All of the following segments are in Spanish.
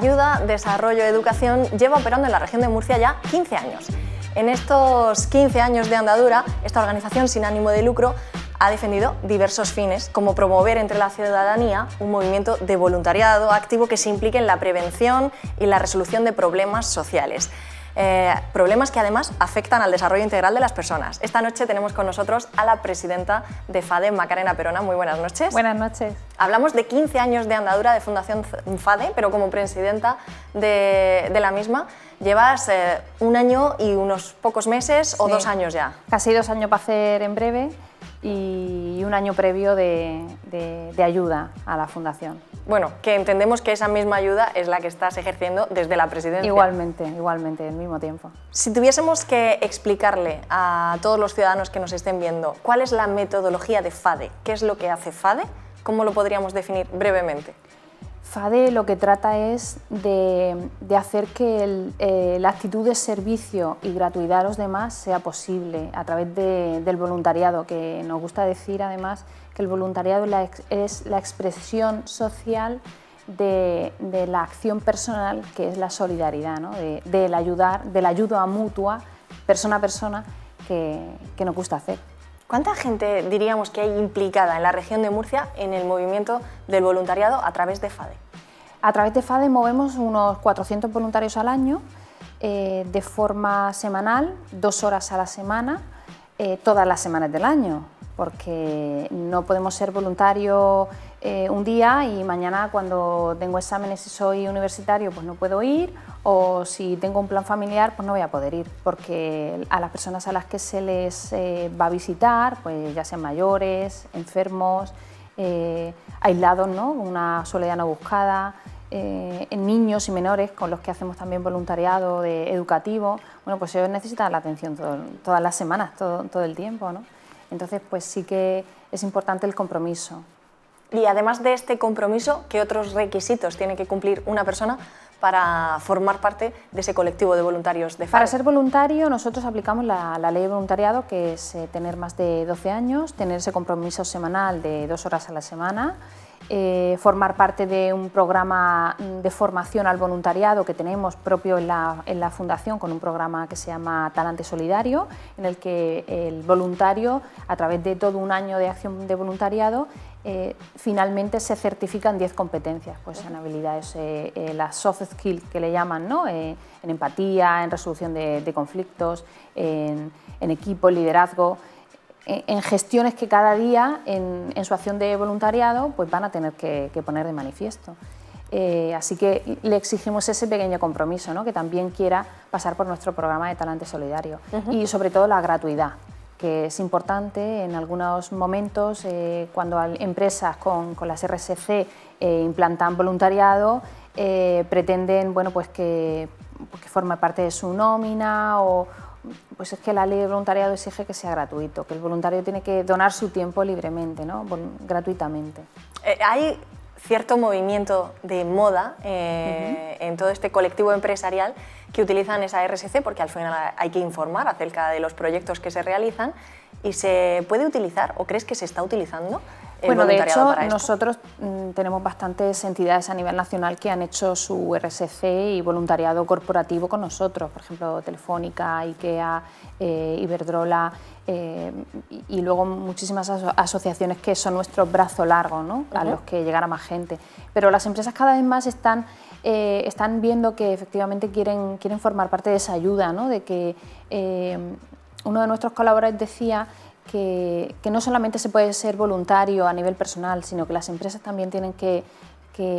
Ayuda, Desarrollo, Educación lleva operando en la región de Murcia ya 15 años. En estos 15 años de andadura, esta organización sin ánimo de lucro ha defendido diversos fines, como promover entre la ciudadanía un movimiento de voluntariado activo que se implique en la prevención y la resolución de problemas sociales. Eh, problemas que además afectan al desarrollo integral de las personas. Esta noche tenemos con nosotros a la presidenta de FADE, Macarena Perona. Muy buenas noches. Buenas noches. Hablamos de 15 años de andadura de Fundación FADE, pero como presidenta de, la misma, llevas eh, un año y unos pocos meses o dos años ya. Casi dos años para hacer en breve y un año previo de, ayuda a la fundación. Bueno, que entendemos que esa misma ayuda es la que estás ejerciendo desde la presidencia. Igualmente, igualmente, al mismo tiempo. Si tuviésemos que explicarle a todos los ciudadanos que nos estén viendo cuál es la metodología de FADE, qué es lo que hace FADE, ¿cómo lo podríamos definir brevemente? FADE lo que trata es de, hacer que eh, la actitud de servicio y gratuidad a los demás sea posible a través del voluntariado, que nos gusta decir además que el voluntariado es la, expresión social de, la acción personal, que es la solidaridad, ¿no? del ayudar, del ayuda mutua, persona a persona, que nos gusta hacer. ¿Cuánta gente diríamos que hay implicada en la región de Murcia en el movimiento del voluntariado a través de FADE? A través de FADE movemos unos 400 voluntarios al año eh, de forma semanal, dos horas a la semana, eh, todas las semanas del año, porque no podemos ser voluntarios eh, un día y mañana cuando tengo exámenes y soy universitario pues no puedo ir o si tengo un plan familiar pues no voy a poder ir porque a las personas a las que se les eh, va a visitar pues ya sean mayores, enfermos, eh, aislados, ¿no? una soledad no buscada, en niños y menores con los que hacemos también voluntariado de, educativo, bueno pues ellos necesitan la atención todas las semanas, todo, el tiempo. Entonces pues sí que es importante el compromiso. Y además de este compromiso, ¿qué otros requisitos tiene que cumplir una persona para formar parte de ese colectivo de voluntarios de Para ser voluntario nosotros aplicamos la, ley de voluntariado, que es eh, tener más de 12 años, tener ese compromiso semanal de dos horas a la semana, eh, formar parte de un programa de formación al voluntariado que tenemos propio en la, en la, Fundación con un programa que se llama Talante Solidario, en el que el voluntario, a través de todo un año de acción de voluntariado, eh, finalmente se certifican 10 competencias, pues en habilidades, eh, eh, las soft skills que le llaman, en empatía, en resolución de, conflictos, en, equipo, en liderazgo, e, en, gestiones que cada día en, su acción de voluntariado pues van a tener que, poner de manifiesto. así que le exigimos ese pequeño compromiso, ¿no? que también quiera pasar por nuestro programa de talante solidario y sobre todo la gratuidad, que es importante en algunos momentos eh, cuando empresas con, las RSC eh, implantan voluntariado, eh, pretenden bueno, pues, pues que, forme parte de su nómina o pues es que la ley de voluntariado exige que sea gratuito, que el voluntario tiene que donar su tiempo libremente, ¿no? gratuitamente. hay cierto movimiento de moda en todo este colectivo empresarial que utilizan esa RSC, porque al final hay que informar acerca de los proyectos que se realizan, y se puede utilizar, o crees que se está utilizando bueno, de hecho, nosotros mm, tenemos bastantes entidades a nivel nacional que han hecho su RSC y voluntariado corporativo con nosotros, por ejemplo, Telefónica, IKEA, eh, Iberdrola eh, y, luego muchísimas asociaciones que son nuestro brazo largo, ¿no? a los que llegará más gente. Pero las empresas cada vez más están eh, están viendo que efectivamente quieren, quieren formar parte de esa ayuda, de que eh, uno de nuestros colaboradores decía que, no solamente se puede ser voluntario a nivel personal, sino que las empresas también tienen que,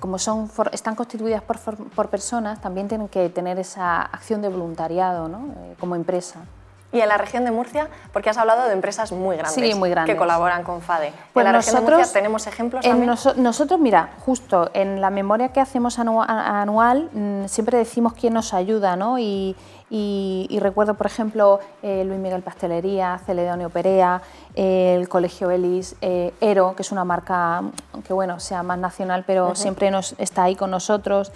como son, están constituidas por, por, personas, también tienen que tener esa acción de voluntariado eh, como empresa. Y en la región de Murcia, porque has hablado de empresas muy grandes, sí, muy grandes. que colaboran con FADE. Pues en nosotros, tenemos ejemplos también. nosotros, mira, justo en la memoria que hacemos anual, mm, siempre decimos quién nos ayuda, ¿no? Y, recuerdo, por ejemplo, eh, Luis Miguel Pastelería, Celedonio Perea, eh, el Colegio Elis, eh, Ero, que es una marca mm, que, bueno, sea más nacional, pero siempre nos, está ahí con nosotros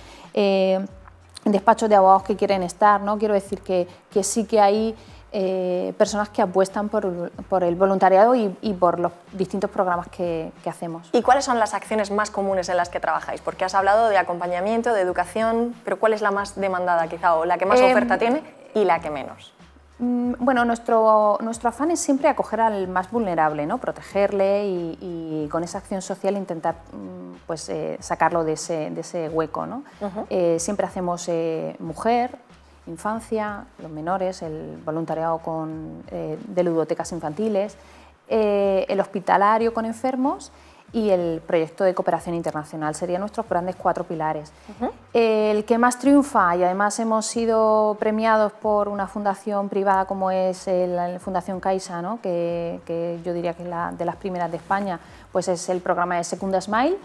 despachos de abogados que quieren estar, ¿no? Quiero decir que, sí que hay... Eh, personas que apuestan por, el voluntariado y, por los distintos programas que, hacemos. ¿Y cuáles son las acciones más comunes en las que trabajáis? Porque has hablado de acompañamiento, de educación, pero ¿cuál es la más demandada quizá o la que más em, oferta tiene y la que menos? Mm, bueno, nuestro, afán es siempre acoger al más vulnerable, ¿no? protegerle y, con esa acción social intentar mm, pues, eh, sacarlo de ese, hueco. Eh, siempre hacemos mujer, infancia, los menores, el voluntariado eh, de ludotecas infantiles, eh, el hospitalario con enfermos y el proyecto de cooperación internacional. Serían nuestros grandes cuatro pilares. El que más triunfa, y además hemos sido premiados por una fundación privada como es la Fundación Caixa, que, yo diría que es la, de las primeras de España, pues es el programa de segunda Smile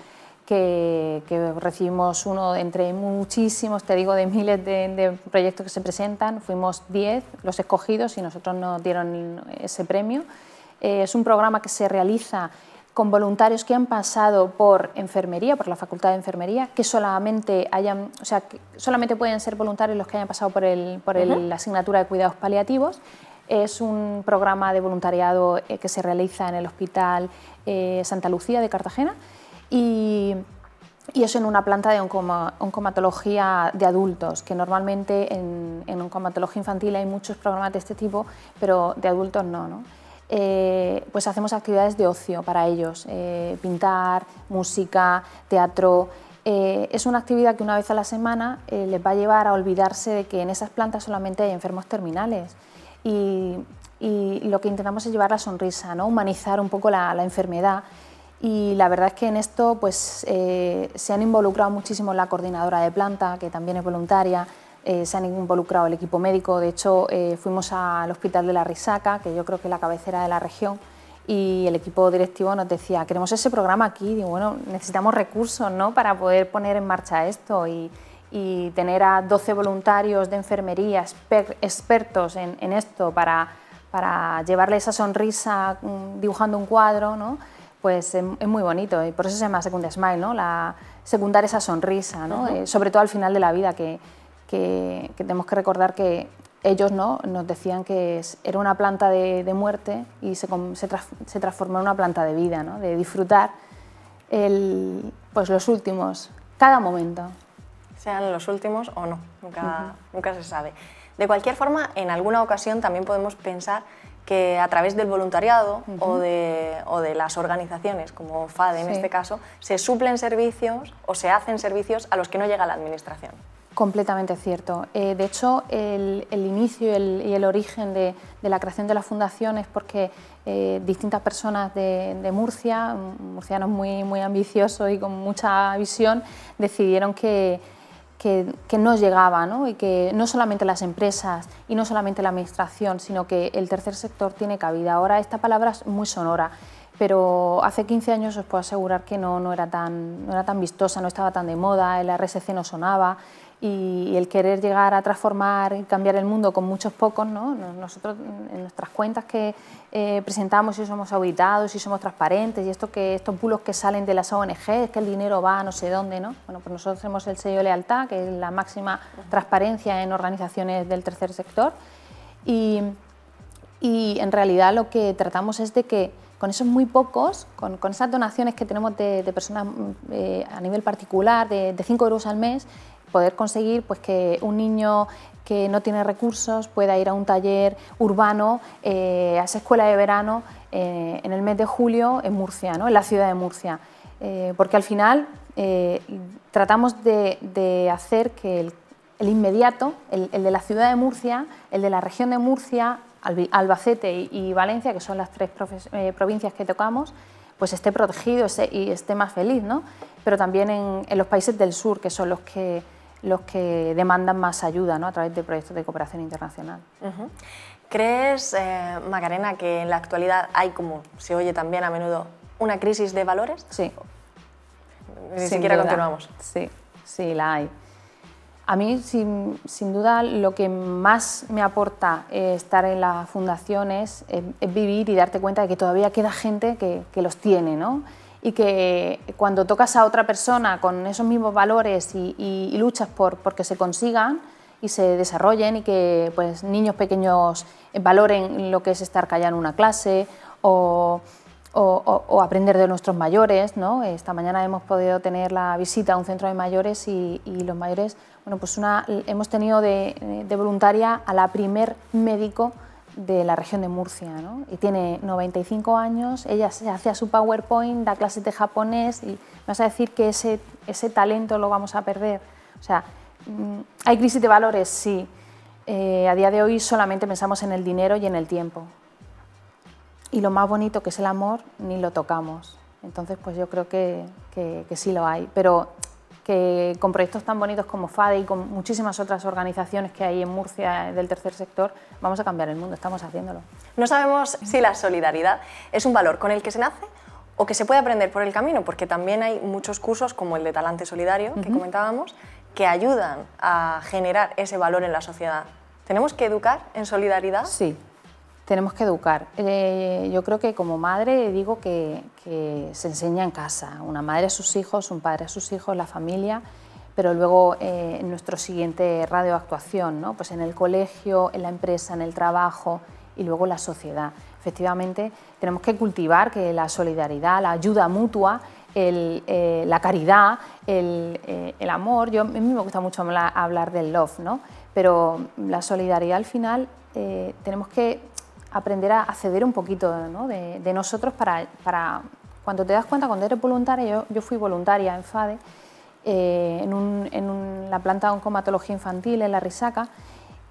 que, recibimos uno entre muchísimos, te digo, de miles de, proyectos que se presentan, fuimos 10 los escogidos y nosotros nos dieron ese premio. Eh, es un programa que se realiza con voluntarios que han pasado por enfermería, por la Facultad de Enfermería, que solamente hayan, o sea, solamente pueden ser voluntarios los que hayan pasado por, el, por la asignatura de cuidados paliativos. Es un programa de voluntariado eh, que se realiza en el Hospital eh, Santa Lucía de Cartagena y, eso en una planta de oncomatología de adultos, que normalmente en, en, oncomatología infantil hay muchos programas de este tipo, pero de adultos no. ¿no? Eh, pues hacemos actividades de ocio para ellos, eh, pintar, música, teatro. Eh, es una actividad que una vez a la semana les va a llevar a olvidarse de que en esas plantas solamente hay enfermos terminales. Y, lo que intentamos es llevar la sonrisa, ¿no? humanizar un poco la enfermedad y la verdad es que en esto pues, eh, se han involucrado muchísimo la coordinadora de planta, que también es voluntaria, eh, se han involucrado el equipo médico, de hecho eh, fuimos al hospital de la Risaca, que yo creo que es la cabecera de la región, y el equipo directivo nos decía, queremos ese programa aquí, bueno, necesitamos recursos ¿no? para poder poner en marcha esto y, tener a 12 voluntarios de enfermería, expertos en, esto, para, para llevarle esa sonrisa mm, dibujando un cuadro, ¿no? pues em, es, muy bonito y por eso se llama Second Smile, ¿no? La, secundar esa sonrisa, ¿no? Eh, sobre todo al final de la vida, que, tenemos que recordar que ellos ¿no? nos decían que era una planta de, muerte y se, se, transformó en una planta de vida, ¿no? de disfrutar el, pues los últimos, cada momento. Sean los últimos o no, nunca, nunca se sabe. De cualquier forma, en alguna ocasión también podemos pensar que a través del voluntariado o, de, las organizaciones, como FADE en este caso, se suplen servicios o se hacen servicios a los que no llega la Administración. Completamente cierto. Eh, de hecho, el, inicio y el, origen de, la creación de la fundación es porque eh, distintas personas de, Murcia, mm, murcianos muy, muy ambiciosos y con mucha visión, decidieron que que, no llegaba ¿no? y que no solamente las empresas y no solamente la administración, sino que el tercer sector tiene cabida. Ahora esta palabra es muy sonora, pero hace 15 años os puedo asegurar que no, no, era, tan, no era tan vistosa, no estaba tan de moda, el RSC no sonaba y, el querer llegar a transformar y cambiar el mundo con muchos pocos, ¿no? nosotros en nuestras cuentas que eh, presentamos si somos auditados, si somos transparentes y esto que estos bulos que salen de las ONG, ...es que el dinero va a no sé dónde, ¿no? Bueno, pues nosotros tenemos el sello Lealtad, que es la máxima transparencia en organizaciones del tercer sector y, y en realidad lo que tratamos es de que con esos muy pocos, con, esas donaciones que tenemos de, personas eh, a nivel particular, de, de 5 euros al mes, poder conseguir pues, que un niño que no tiene recursos pueda ir a un taller urbano, eh, a esa escuela de verano eh, en el mes de julio en Murcia, ¿no? en la ciudad de Murcia. Eh, porque al final tratamos de, hacer que el, inmediato, el, de la ciudad de Murcia, el de la región de Murcia, Albacete y, Valencia, que son las tres provincias que tocamos, pues esté protegido y esté más feliz, ¿no? pero también en los países del sur, que son los que los que demandan más ayuda ¿no? a través de proyectos de cooperación internacional. ¿Crees, eh, Macarena, que en la actualidad hay, como se oye también a menudo, una crisis de valores? Sí. Ni siquiera continuamos. Sí, sí, la hay. A mí, sin, sin, duda, lo que más me aporta eh, estar en las fundaciones es, eh, es, vivir y darte cuenta de que todavía queda gente que, que los tiene, ¿no? y que cuando tocas a otra persona con esos mismos valores y, luchas por, que se consigan y se desarrollen y que pues, niños pequeños valoren lo que es estar callado en una clase o, o, o aprender de nuestros mayores. ¿no? Esta mañana hemos podido tener la visita a un centro de mayores y, y los mayores, bueno, pues una, hemos tenido de, de voluntaria a la primer médico de la región de Murcia, ¿no? Y tiene 95 años, ella se hacía su PowerPoint, da clases de japonés y vas a decir que ese, ese talento lo vamos a perder. O sea, mm, ¿hay crisis de valores? Sí. Eh, a día de hoy solamente pensamos en el dinero y en el tiempo. Y lo más bonito que es el amor, ni lo tocamos. Entonces, pues yo creo que, que, que sí lo hay. Pero que con proyectos tan bonitos como FADE y con muchísimas otras organizaciones que hay en Murcia del tercer sector, vamos a cambiar el mundo, estamos haciéndolo. No sabemos si la solidaridad es un valor con el que se nace o que se puede aprender por el camino, porque también hay muchos cursos como el de Talante Solidario que comentábamos, que ayudan a generar ese valor en la sociedad. ¿Tenemos que educar en solidaridad? Sí, tenemos que educar. Eh, yo creo que como madre digo que, se enseña en casa, una madre a sus hijos, un padre a sus hijos, la familia, pero luego en eh, nuestro siguiente radioactuación, ¿no? pues en el colegio, en la empresa, en el trabajo y luego la sociedad. Efectivamente, tenemos que cultivar que la solidaridad, la ayuda mutua, eh, la caridad, el, amor. Yo, a mí me gusta mucho hablar, del love, ¿no? pero la solidaridad al final tenemos que aprender a, ceder un poquito de, nosotros para, Cuando te das cuenta, cuando eres voluntaria, yo, fui voluntaria en FADE, eh, en, la planta de oncomatología infantil, en la Risaca,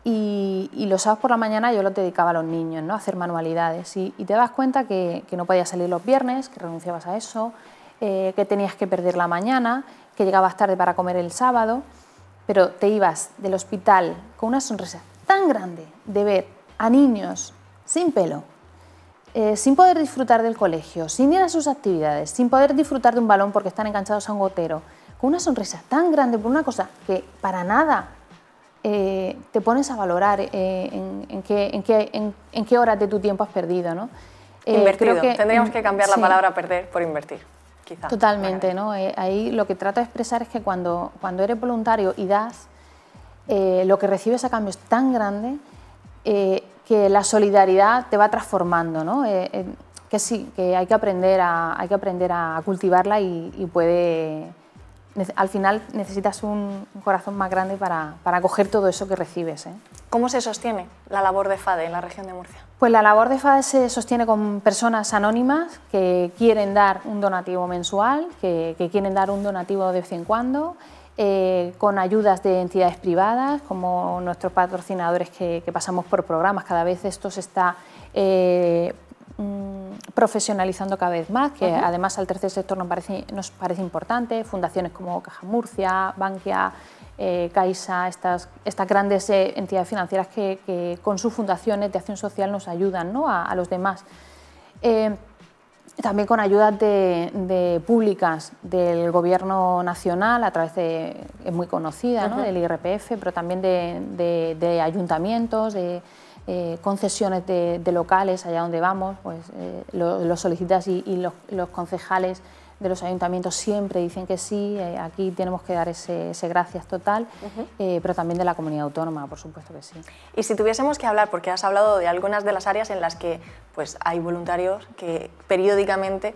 y, los sábados por la mañana yo lo dedicaba a los niños, ¿no? a hacer manualidades. Y, te das cuenta que, no podías salir los viernes, que renunciabas a eso, eh, que tenías que perder la mañana, que llegabas tarde para comer el sábado, pero te ibas del hospital con una sonrisa tan grande de ver a niños sin pelo, eh, sin poder disfrutar del colegio, sin ir a sus actividades, sin poder disfrutar de un balón porque están enganchados a un gotero, con una sonrisa tan grande por una cosa que para nada eh, te pones a valorar eh, en, qué, en, horas de tu tiempo has perdido. ¿no? Invertido. Que, Tendríamos que cambiar la palabra perder por invertir. quizás. Totalmente, ¿no? ahí lo que trato de expresar es que cuando, cuando eres voluntario y das, lo que recibes a cambio es tan grande que la solidaridad te va transformando, eh, eh, que sí, que hay que aprender a, hay que aprender a cultivarla y, puede... Al final necesitas un, corazón más grande para, para, todo eso que recibes. ¿eh? ¿Cómo se sostiene la labor de FADE en la región de Murcia? Pues la labor de FADE se sostiene con personas anónimas que quieren dar un donativo mensual, que quieren dar un donativo de vez en cuando, eh, con ayudas de entidades privadas, como nuestros patrocinadores que, pasamos por programas. Cada vez esto se está eh, mm, profesionalizando cada vez más, que además al tercer sector nos parece, importante, fundaciones como Caja Murcia, Bankia, eh, Caixa, estas, estas grandes entidades financieras que, con sus fundaciones de acción social nos ayudan a los demás también con ayudas de, públicas del Gobierno Nacional, a través de, es muy conocida, del IRPF, pero también de, ayuntamientos, de eh, concesiones de, locales, allá donde vamos, pues eh, solicitas y, los, concejales de los ayuntamientos siempre dicen que sí, eh, aquí tenemos que dar ese, gracias total, eh, pero también de la comunidad autónoma, por supuesto que sí. Y si tuviésemos que hablar, porque has hablado de algunas de las áreas en las que pues, hay voluntarios que periódicamente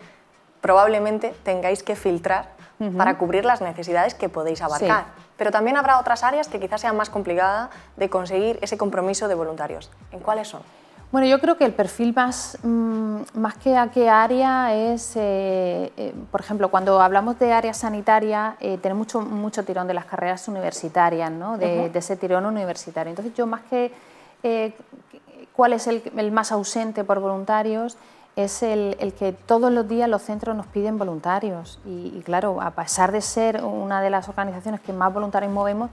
probablemente tengáis que filtrar para cubrir las necesidades que podéis abarcar. Pero también habrá otras áreas que quizás sean más complicadas de conseguir ese compromiso de voluntarios. ¿En cuáles son? Bueno, yo creo que el perfil más, mm, que a qué área es, eh, eh, por ejemplo, cuando hablamos de área sanitaria, eh, mucho, tirón de las carreras universitarias, ¿no? de, ese tirón universitario. Entonces yo más que eh, cuál es el, más ausente por voluntarios, es el, que todos los días los centros nos piden voluntarios. Y, y, claro, a pesar de ser una de las organizaciones que más voluntarios movemos,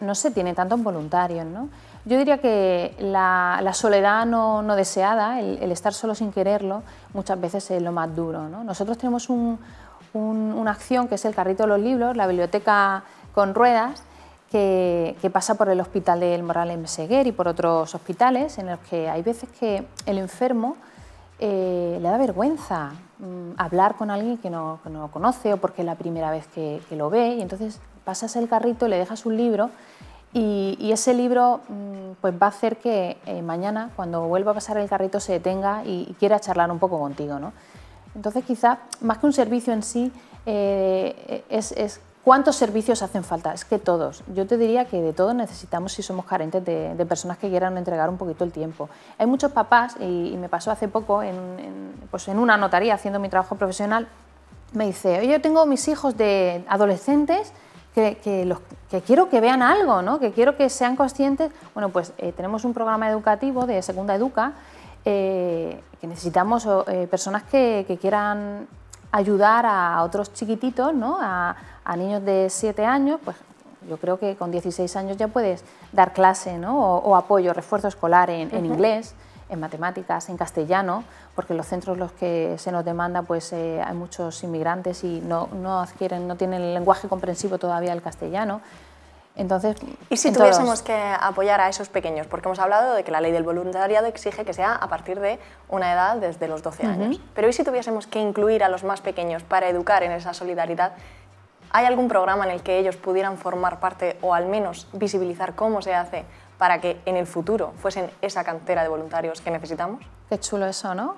no se tiene tantos voluntarios. ¿no? Yo diría que la, soledad no, deseada, el, estar solo sin quererlo, muchas veces es lo más duro. Nosotros tenemos una acción que es el carrito de los libros, la biblioteca con ruedas, que, pasa por el hospital del en Seguer y por otros hospitales, en los que hay veces que el enfermo eh, le da vergüenza mm, hablar con alguien que no, lo conoce o porque es la primera vez que, que lo ve, y entonces pasas el carrito, le dejas un libro y, ese libro mm, pues va a hacer que eh, mañana, cuando vuelva a pasar el carrito, se detenga y, quiera charlar un poco contigo. ¿no? Entonces, quizá, más que un servicio en sí, eh, es, cuántos servicios hacen falta. Es que todos. Yo te diría que de todos necesitamos si somos carentes de, personas que quieran entregar un poquito el tiempo. Hay muchos papás, y, me pasó hace poco en, pues en una notaría haciendo mi trabajo profesional, me dice, yo tengo mis hijos de adolescentes que, los, que quiero que vean algo, ¿no? que quiero que sean conscientes. Bueno, pues eh, tenemos un programa educativo de Segunda Educa eh, que necesitamos eh, personas que, quieran ayudar a otros chiquititos, ¿no? a, niños de 7 años, pues yo creo que con 16 años ya puedes dar clase ¿no? o, apoyo, refuerzo escolar en inglés en matemáticas, en castellano, porque en los centros los que se nos demanda pues eh, hay muchos inmigrantes y no, adquieren, no tienen el lenguaje comprensivo todavía el castellano. Entonces, y si tuviésemos que apoyar a esos pequeños, porque hemos hablado de que la ley del voluntariado exige que sea a partir de una edad desde los 12 años, pero ¿y si tuviésemos que incluir a los más pequeños para educar en esa solidaridad? ¿Hay algún programa en el que ellos pudieran formar parte o al menos visibilizar cómo se hace para que en el futuro fuesen esa cantera de voluntarios que necesitamos? Qué chulo eso, ¿no?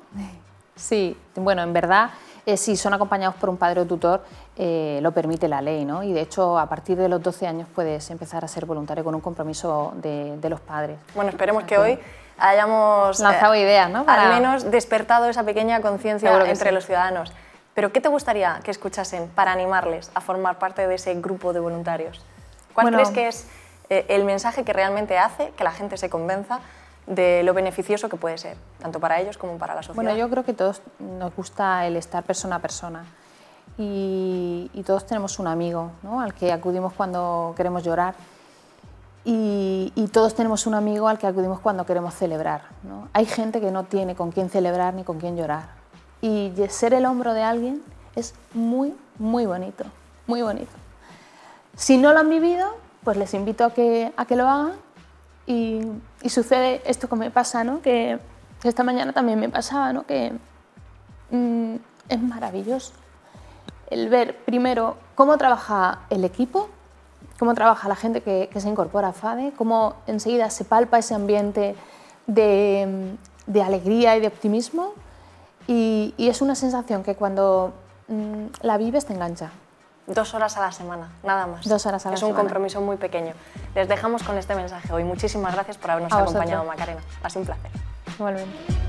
Sí, bueno, en verdad, eh, si son acompañados por un padre o tutor, eh, lo permite la ley, ¿no? Y de hecho, a partir de los 12 años puedes empezar a ser voluntario con un compromiso de, los padres. Bueno, esperemos que hoy hayamos... Eh, Lanzado ideas, ¿no? Para... Al menos despertado esa pequeña conciencia entre los ciudadanos. Pero ¿qué te gustaría que escuchasen para animarles a formar parte de ese grupo de voluntarios? ¿Cuál crees que es eh, el mensaje que realmente hace que la gente se convenza de lo beneficioso que puede ser, tanto para ellos como para la sociedad. Bueno, yo creo que todos nos gusta el estar persona a persona y, todos tenemos un amigo al que acudimos cuando queremos llorar. Y, todos tenemos un amigo al que acudimos cuando queremos celebrar. Hay gente que no tiene con quién celebrar ni con quién llorar. Y ser el hombro de alguien es muy, muy bonito, muy bonito. Si no lo han vivido, pues les invito a que, lo hagan y, sucede esto que me pasa, que esta mañana también me pasaba, que mm, es maravilloso el ver primero cómo trabaja el equipo, cómo trabaja la gente que, se incorpora a FADE, cómo enseguida se palpa ese ambiente de, alegría y de optimismo y, es una sensación que cuando mm, la vives te engancha. Dos horas a la semana, nada más. Dos horas a la es semana. Es un compromiso muy pequeño. Les dejamos con este mensaje hoy. Muchísimas gracias por habernos acompañado, Macarena. Ha sido un placer. Igualmente.